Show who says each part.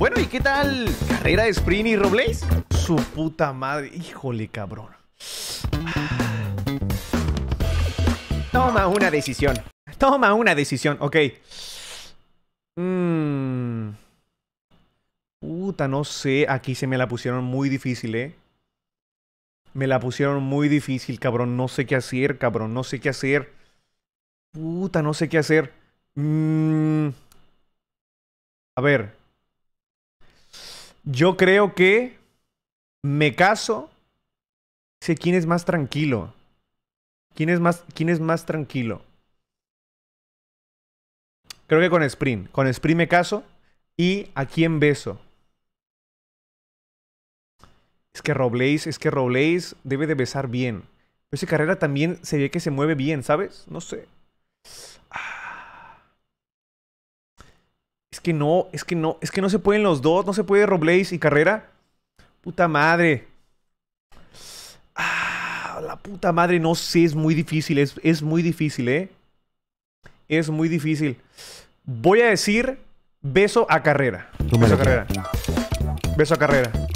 Speaker 1: Bueno, ¿y qué tal? ¿Carrera de sprint y Robles? Su puta madre. Híjole, cabrón. Toma una decisión. Toma una decisión. Ok. Mmm. Puta, no sé. Aquí se me la pusieron muy difícil, ¿eh? Me la pusieron muy difícil, cabrón. No sé qué hacer, cabrón. No sé qué hacer. Puta, no sé qué hacer. Mmm. A ver. Yo creo que me caso. Sé quién es más tranquilo. ¿Quién es más, quién es más tranquilo? Creo que con Sprint. Con Sprint me caso. ¿Y a quién beso? Es que Robles, es que Robles debe de besar bien. Pero esa carrera también se ve que se mueve bien, ¿sabes? No sé. es que no, es que no, es que no se pueden los dos, no se puede Robles y Carrera. Puta madre. Ah, la puta madre, no sé, es muy difícil, es, es muy difícil, ¿eh? Es muy difícil. Voy a decir beso a Carrera. Beso a Carrera. Beso a Carrera.